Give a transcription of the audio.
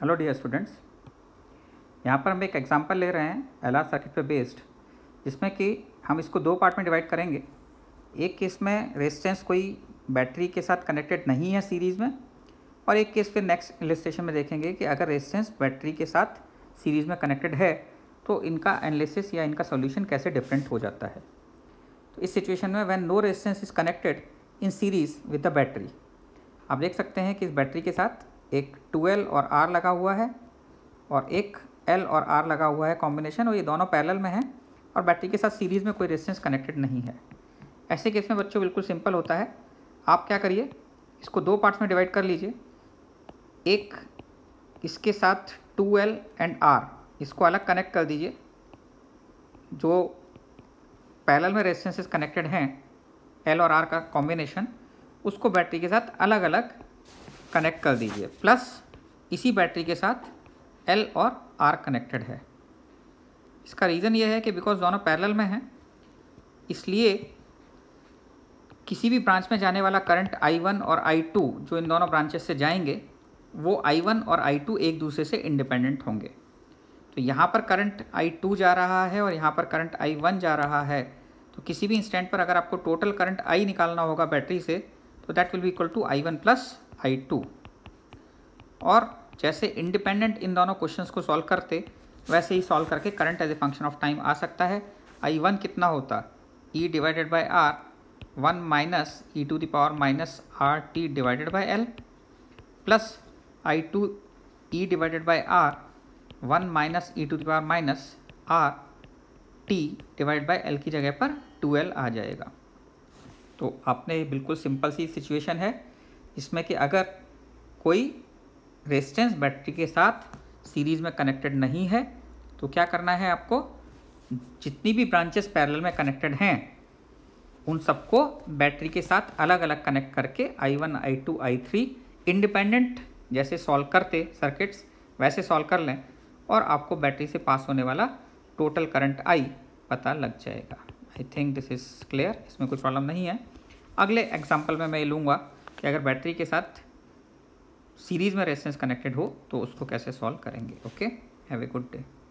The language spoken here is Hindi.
हेलो डियर स्टूडेंट्स यहाँ पर हम एक एग्जांपल ले रहे हैं एल आर सर्किट पर बेस्ड जिसमें कि हम इसको दो पार्ट में डिवाइड करेंगे एक केस में रेजिस्टेंस कोई बैटरी के साथ कनेक्टेड नहीं है सीरीज़ में और एक केस फिर नेक्स्ट इलिस्ट्रेशन में देखेंगे कि अगर रेजिस्टेंस बैटरी के साथ सीरीज़ में कनेक्टेड है तो इनका एनालिसिस या इनका सोल्यूशन कैसे डिफरेंट हो जाता है तो इस सिचुएशन में when no resistance is connected in series with the battery आप देख सकते हैं कि इस बैटरी के साथ एक टू एल और आर लगा हुआ है और एक एल और आर लगा हुआ है कॉम्बिनेशन और ये दोनों पैरेलल में हैं और बैटरी के साथ सीरीज़ में कोई रेजिस्टेंस कनेक्टेड नहीं है ऐसे केस में बच्चों बिल्कुल सिंपल होता है आप क्या करिए इसको दो पार्ट्स में डिवाइड कर लीजिए एक इसके साथ टू एल एंड आर इसको अलग कनेक्ट कर दीजिए जो पैरेलल में रेजिस्टेंसेस कनेक्टेड हैं एल और आर का कॉम्बिनेशन उसको बैटरी के साथ अलग अलग कनेक्ट कर दीजिए प्लस इसी बैटरी के साथ एल और आर कनेक्टेड है इसका रीज़न ये है कि बिकॉज दोनों पैरेलल में हैं इसलिए किसी भी ब्रांच में जाने वाला करंट आई वन और आई टू जो इन दोनों ब्रांचेस से जाएंगे वो आई वन और आई टू एक दूसरे से इंडिपेंडेंट होंगे तो यहाँ पर करंट आई टू जा रहा है और यहाँ पर करंट आई वन जा रहा है तो किसी भी इंस्टेंट पर अगर आपको टोटल करंट आई निकालना होगा बैटरी से तो that will be equal to I one plus I two और जैसे इंडिपेंडेंट इन दोनों क्वेश्चंस को सॉल्व करते वैसे ही सॉल्व करके current as a function of time आ सकता है आई वन कितना होता E divided by R one minus E to the power minus R T divided by L plus I two E divided by R one minus E to the power minus R T divide by L की जगह पर टू एल आ जाएगा तो आपने बिल्कुल सिंपल सी सिचुएशन है इसमें कि अगर कोई रेजिस्टेंस बैटरी के साथ सीरीज़ में कनेक्टेड नहीं है तो क्या करना है आपको जितनी भी ब्रांचेस पैरेलल में कनेक्टेड हैं उन सबको बैटरी के साथ अलग अलग कनेक्ट करके I one I two I three independent जैसे सॉल्व करते सर्किट्स वैसे सॉल्व कर लें और आपको बैटरी से पास होने वाला टोटल करंट आई पता लग जाएगा I think this is clear इसमें कोई प्रॉब्लम नहीं है अगले एग्जाम्पल में मैं लूँगा कि अगर बैटरी के साथ सीरीज़ में रेसेंस कनेक्टेड हो तो उसको कैसे सॉल्व करेंगे okay have a good day